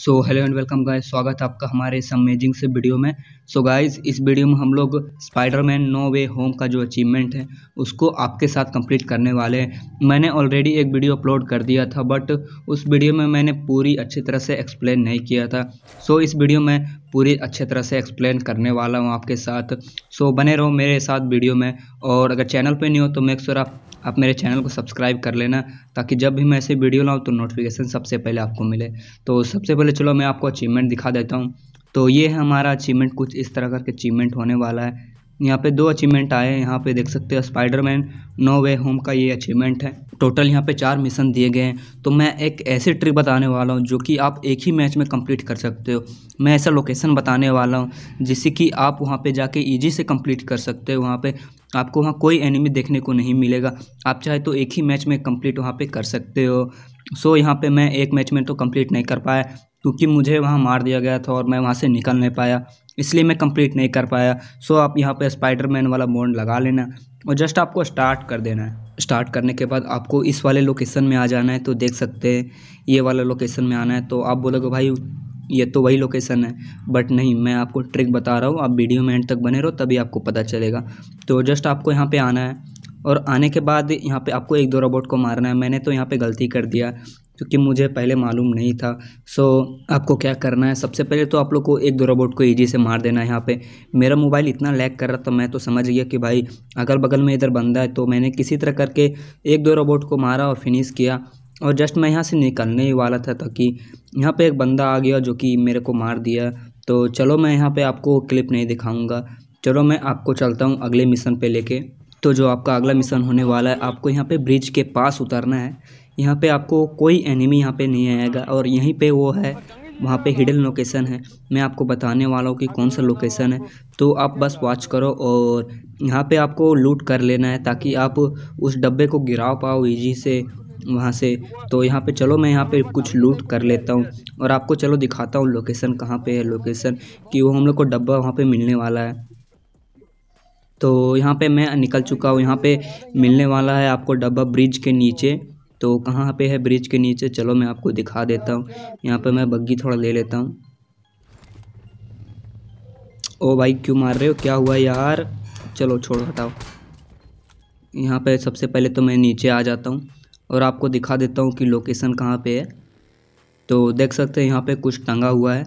so hello and welcome guys स्वागत है आपका हमारे इस अमेजिंग से वीडियो में सो so गाइस इस वीडियो में हम लोग स्पाइडरमैन नो वे होम का जो अचीवमेंट है उसको आपके साथ कंप्लीट करने वाले हैं मैंने ऑलरेडी एक वीडियो अपलोड कर दिया था बट उस वीडियो में मैंने पूरी अच्छी तरह से एक्सप्लेन नहीं किया था सो so इस वीडियो में पूरी अच्छे तरह से एक्सप्लेन करने वाला हूँ आपके साथ सो बने रहो मेरे साथ वीडियो में और अगर चैनल पे नहीं हो तो मेक श्योर आप आप मेरे चैनल को सब्सक्राइब कर लेना ताकि जब भी मैं ऐसे वीडियो लाऊँ तो नोटिफिकेशन सबसे पहले आपको मिले तो सबसे पहले चलो मैं आपको अचीवमेंट दिखा देता हूँ तो ये है हमारा अचीवमेंट कुछ इस तरह करके अचीवमेंट होने वाला है यहाँ पे दो अचीवमेंट आए हैं यहाँ पे देख सकते हैं स्पाइडरमैन नो वे होम का ये अचीवमेंट है टोटल यहाँ पे चार मिशन दिए गए हैं तो मैं एक ऐसी ट्रिक बताने वाला हूँ जो कि आप एक ही मैच में कंप्लीट कर सकते हो मैं ऐसा लोकेशन बताने वाला हूँ जिससे कि आप वहाँ पे जाके ईजी से कंप्लीट कर सकते हो वहाँ पे आपको वहाँ कोई एनिमी देखने को नहीं मिलेगा आप चाहे तो एक ही मैच में कम्प्लीट वहाँ पर कर सकते हो सो यहाँ पर मैं एक मैच में तो कम्प्लीट नहीं कर पाया क्योंकि मुझे वहाँ मार दिया गया था और मैं वहाँ से निकल नहीं पाया इसलिए मैं कंप्लीट नहीं कर पाया सो आप यहाँ पे स्पाइडरमैन वाला मोड लगा लेना और जस्ट आपको स्टार्ट कर देना है स्टार्ट करने के बाद आपको इस वाले लोकेशन में आ जाना है तो देख सकते हैं ये वाला लोकेशन में आना है तो आप बोलोगे भाई ये तो वही लोकेशन है बट नहीं मैं आपको ट्रिक बता रहा हूँ आप वीडियो में एंड तक बने रहो तभी आपको पता चलेगा तो जस्ट आपको यहाँ पर आना है और आने के बाद यहाँ पे आपको एक दो रोबोट को मारना है मैंने तो यहाँ पे गलती कर दिया क्योंकि मुझे पहले मालूम नहीं था सो so, आपको क्या करना है सबसे पहले तो आप लोग को एक दो रोबोट को ईजी से मार देना है यहाँ पे मेरा मोबाइल इतना लैग कर रहा था मैं तो समझ गया कि भाई अगल बगल में इधर बंदा है तो मैंने किसी तरह करके एक दो रोबोट को मारा और फिनिश किया और जस्ट मैं यहाँ से निकलने ही वाला था ताकि यहाँ पर एक बंदा आ गया जो कि मेरे को मार दिया तो चलो मैं यहाँ पर आपको क्लिप नहीं दिखाऊँगा चलो मैं आपको चलता हूँ अगले मिशन पे लेके तो जो आपका अगला मिशन होने वाला है आपको यहाँ पे ब्रिज के पास उतरना है यहाँ पे आपको कोई एनिमी यहाँ पे नहीं आएगा और यहीं पे वो है वहाँ पे हिडन लोकेशन है मैं आपको बताने वाला हूँ कि कौन सा लोकेशन है तो आप बस वॉच करो और यहाँ पे आपको लूट कर लेना है ताकि आप उस डब्बे को गिरा पाओ ईजी से वहाँ से तो यहाँ पे चलो मैं यहाँ पे कुछ लूट कर लेता हूँ और आपको चलो दिखाता हूँ लोकेशन कहाँ पे है लोकेशन कि वो हम लोग को डब्बा वहाँ पे मिलने वाला है तो यहाँ पे मैं निकल चुका हूँ यहाँ पे मिलने वाला है आपको डब्बा ब्रिज के नीचे तो कहाँ पे है ब्रिज के नीचे चलो मैं आपको दिखा देता हूँ यहाँ पे मैं बग्गी थोड़ा ले लेता हूँ ओ भाई क्यों मार रहे हो क्या हुआ यार चलो छोड़ हटाओ यहाँ पे सबसे पहले तो मैं नीचे आ जाता हूँ और आपको दिखा देता हूँ कि लोकेसन कहाँ पर है तो देख सकते हैं यहाँ पर कुछ टंगा हुआ है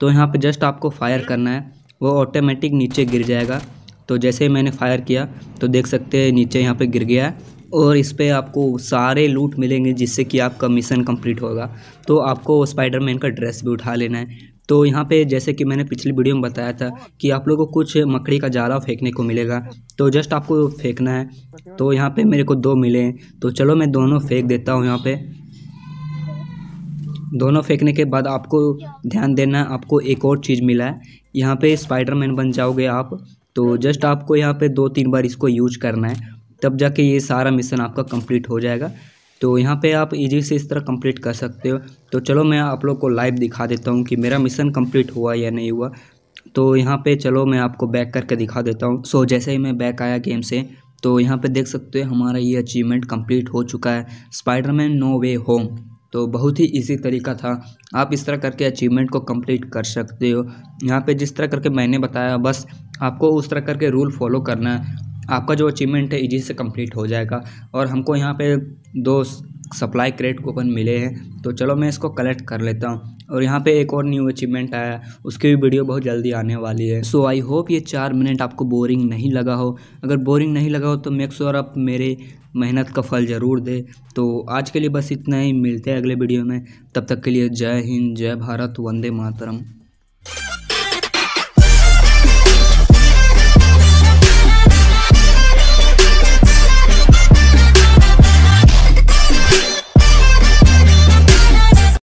तो यहाँ पर जस्ट आपको फायर करना है वो ऑटोमेटिक नीचे गिर जाएगा तो जैसे मैंने फायर किया तो देख सकते हैं नीचे यहाँ पे गिर गया है और इस पर आपको सारे लूट मिलेंगे जिससे कि आपका मिशन कंप्लीट होगा तो आपको स्पाइडरमैन का ड्रेस भी उठा लेना है तो यहाँ पे जैसे कि मैंने पिछली वीडियो में बताया था कि आप लोगों को कुछ मकड़ी का जाला फेंकने को मिलेगा तो जस्ट आपको फेंकना है तो यहाँ पर मेरे को दो मिले तो चलो मैं दोनों फेंक देता हूँ यहाँ पर दोनों फेंकने के बाद आपको ध्यान देना है आपको एक और चीज़ मिला है यहाँ पे स्पाइडरमैन बन जाओगे आप तो जस्ट आपको यहाँ पे दो तीन बार इसको यूज करना है तब जाके ये सारा मिशन आपका कंप्लीट हो जाएगा तो यहाँ पे आप इजी से इस तरह कंप्लीट कर सकते हो तो चलो मैं आप लोग को लाइव दिखा देता हूँ कि मेरा मिशन कंप्लीट हुआ या नहीं हुआ तो यहाँ पे चलो मैं आपको बैक करके दिखा देता हूँ सो जैसे ही मैं बैक आया गेम से तो यहाँ पे देख सकते हो हमारा ये अचीवमेंट कंप्लीट हो चुका है स्पाइडरमैन नो वे होम तो बहुत ही ईजी तरीका था आप इस तरह करके अचीवमेंट को कंप्लीट कर सकते हो यहाँ पे जिस तरह करके मैंने बताया बस आपको उस तरह करके रूल फॉलो करना है आपका जो अचीवमेंट है ईजी से कंप्लीट हो जाएगा और हमको यहाँ पे दो सप्लाई क्रेट कूपन मिले हैं तो चलो मैं इसको कलेक्ट कर लेता हूँ और यहाँ पे एक और न्यू अचीवमेंट आया उसकी भी वीडियो बहुत जल्दी आने वाली है सो आई होप ये चार मिनट आपको बोरिंग नहीं लगा हो अगर बोरिंग नहीं लगा हो तो मेक श्योर sure आप मेरे मेहनत का फल ज़रूर दे तो आज के लिए बस इतना ही मिलते हैं अगले वीडियो में तब तक के लिए जय हिंद जय भारत वंदे मातरम